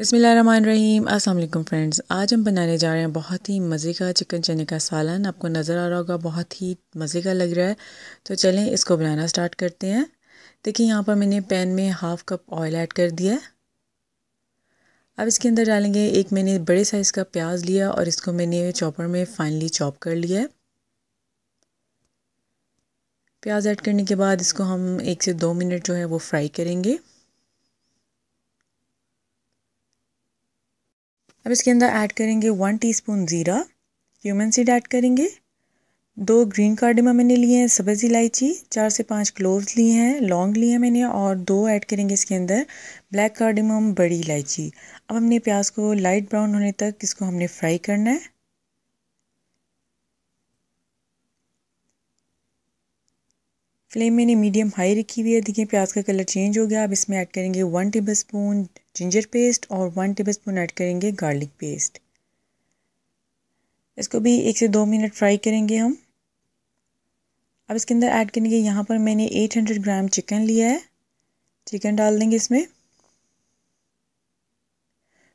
बसमीम अल्लाम फ्रेंड्स आज हम बनाने जा रहे हैं बहुत ही मज़े का चिकन चने का सालन आपको नज़र आ रहा होगा बहुत ही मज़े का लग रहा है तो चलें इसको बनाना स्टार्ट करते हैं देखिए यहाँ पर मैंने पैन में हाफ़ कप ऑयल ऐड कर दिया है अब इसके अंदर डालेंगे एक मैंने बड़े साइज़ का प्याज लिया और इसको मैंने चॉपर में फाइनली चॉप कर लिया है प्याज ऐड करने के बाद इसको हम एक से दो मिनट जो है वो फ्राई करेंगे अब इसके अंदर ऐड करेंगे वन टीस्पून ज़ीरा क्यूमन सीड ऐड करेंगे दो ग्रीन कार्डिमा मैंने लिए हैं सब्ज़ इलायची चार से पाँच क्लोव लिए हैं लौंग लिए हैं मैंने और दो ऐड करेंगे इसके अंदर ब्लैक कार्डिमम बड़ी इलायची अब हमने प्याज को लाइट ब्राउन होने तक इसको हमने फ्राई करना है फ्लेम मैंने मीडियम हाई रखी हुई है देखिए प्याज का कलर चेंज हो गया अब इसमें ऐड करेंगे one tablespoon ginger paste और वन टेबल स्पून ऐड करेंगे गार्लिक पेस्ट इसको भी एक से दो मिनट फ्राई करेंगे हम अब इसके अंदर ऐड करेंगे यहाँ पर मैंने 800 ग्राम चिकन लिया है चिकन डाल देंगे इसमें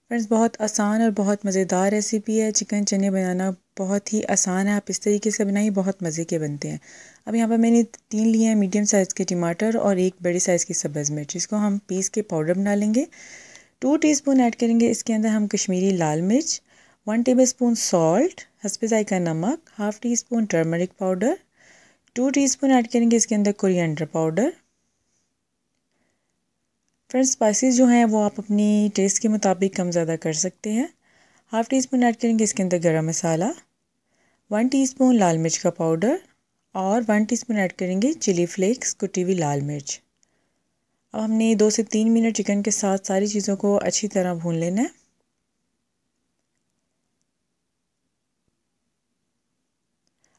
फ्रेंड्स बहुत आसान और बहुत मज़ेदार रेसिपी है चिकन चने बनाना बहुत ही आसान है आप इस तरीके से बनाइए बहुत मज़े के बनते हैं अब यहाँ पर मैंने तीन लिए हैं मीडियम साइज़ के टमाटर और एक बड़े साइज़ की सब्ज़ मिर्च इसको हम पीस के पाउडर बना लेंगे टू टीस्पून ऐड करेंगे इसके अंदर हम कश्मीरी लाल मिर्च वन टेबल स्पून सॉल्ट हंसपे का नमक half teaspoon turmeric powder two spoon add करेंगे इसके अंदर कोरिएंडर पाउडर फ्रेंड्स स्पाइसेस जो हैं वो आप अपनी टेस्ट के मुताबिक कम ज़्यादा कर सकते हैं हाफ़ टी स्पून ऐड करेंगे इसके अंदर गरम मसाला वन टीस्पून लाल मिर्च का पाउडर और वन टीस्पून ऐड करेंगे चिली फ्लेक्स कुटी हुई लाल मिर्च अब हमने दो से तीन मिनट चिकन के साथ सारी चीज़ों को अच्छी तरह भून लेना है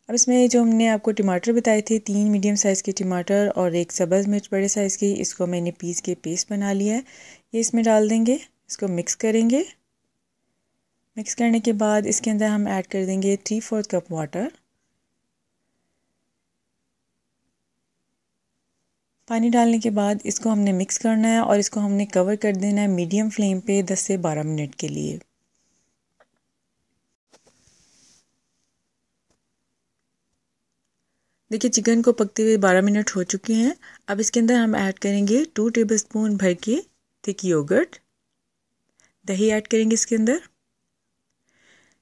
अब इसमें जो हमने आपको टमाटर बताए थे तीन मीडियम साइज़ के टमाटर और एक सब्ज़ मिर्च बड़े साइज़ की इसको मैंने पीस के पेस्ट बना लिया है ये इसमें डाल देंगे इसको मिक्स करेंगे मिक्स करने के बाद इसके अंदर हम ऐड कर देंगे थ्री फोर्थ कप वाटर पानी डालने के बाद इसको हमने मिक्स करना है और इसको हमने कवर कर देना है मीडियम फ्लेम पे 10 से 12 मिनट के लिए देखिए चिकन को पकते हुए बारह मिनट हो चुके हैं अब इसके अंदर हम ऐड करेंगे टू टेबल स्पून भर के थिक योगर्ट दही ऐड करेंगे इसके अंदर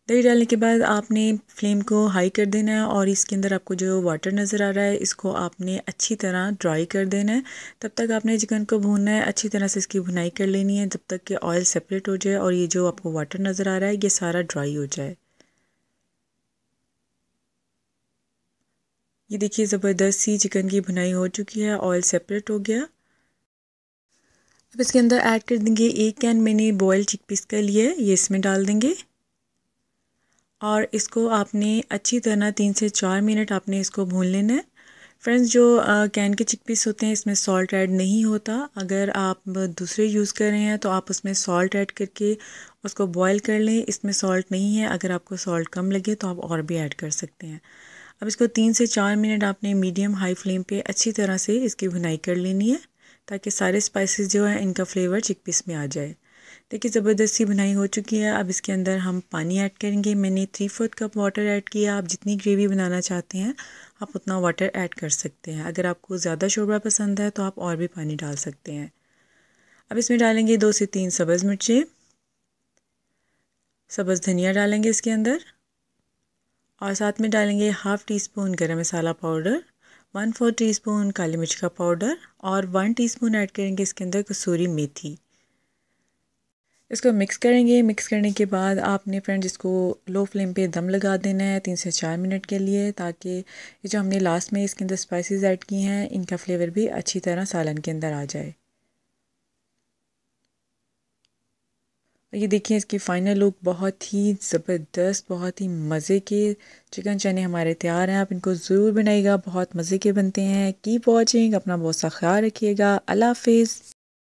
दही डालने के बाद आपने फ्लेम को हाई कर देना है और इसके अंदर आपको जो वाटर नज़र आ रहा है इसको आपने अच्छी तरह ड्राई कर देना है तब तक आपने चिकन को भूनना है अच्छी तरह से इसकी भुनाई कर लेनी है जब तक कि ऑयल सेपरेट हो जाए और ये जो आपको वाटर नज़र आ रहा है ये सारा ड्राई हो जाए ये देखिए ज़बरदस्त सी चिकन की भुनाई हो चुकी है ऑयल सेपरेट हो गया अब इसके अंदर ऐड कर देंगे एक कैन मैंने बॉयल चिक पीस कर लिए ये इसमें डाल देंगे और इसको आपने अच्छी तरह तीन से चार मिनट आपने इसको भून लेना है फ्रेंड्स जो कैन के चिक पीस होते हैं इसमें सॉल्ट ऐड नहीं होता अगर आप दूसरे यूज़ कर रहे हैं तो आप उसमें सॉल्ट ऐड करके उसको बॉयल कर लें इसमें सॉल्ट नहीं है अगर आपको सॉल्ट कम लगे तो आप और भी ऐड कर सकते हैं अब इसको तीन से चार मिनट आपने मीडियम हाई फ्लेम पे अच्छी तरह से इसकी भुनाई कर लेनी है ताकि सारे स्पाइसेस जो है इनका फ्लेवर चिकपीस में आ जाए देखिए ज़बरदस्ती भुनाई हो चुकी है अब इसके अंदर हम पानी ऐड करेंगे मैंने three fourth cup water add किया आप जितनी ग्रेवी बनाना चाहते हैं आप उतना वाटर ऐड कर सकते हैं अगर आपको ज़्यादा शोरबा पसंद है तो आप और भी पानी डाल सकते हैं अब इसमें डालेंगे दो से तीन सब्ज़ मिर्चें सब्ज़ धनिया डालेंगे इसके अंदर और साथ में डालेंगे हाफ़ टी स्पून गर्म मसाला powder one four teaspoon काली मिर्च का पाउडर और वन टी स्पून ऐड करेंगे इसके अंदर कसूरी मेथी इसको मिक्स करेंगे मिक्स करने के बाद आपने फ्रेंड्स इसको लो फ्लेम पे दम लगा देना है तीन से चार मिनट के लिए ताकि ये जो हमने लास्ट में इसके अंदर स्पाइसेस ऐड की हैं इनका फ्लेवर भी अच्छी तरह सालन के अंदर आ जाए ये देखिए इसकी फ़ाइनल लुक बहुत ही ज़बरदस्त बहुत ही मज़े के चिकन चने हमारे तैयार हैं आप इनको ज़रूर बनाइएगा बहुत मज़े के बनते हैं कीप वॉचिंग अपना बहुत सा ख्याल रखिएगा अल्लाह हाफिज़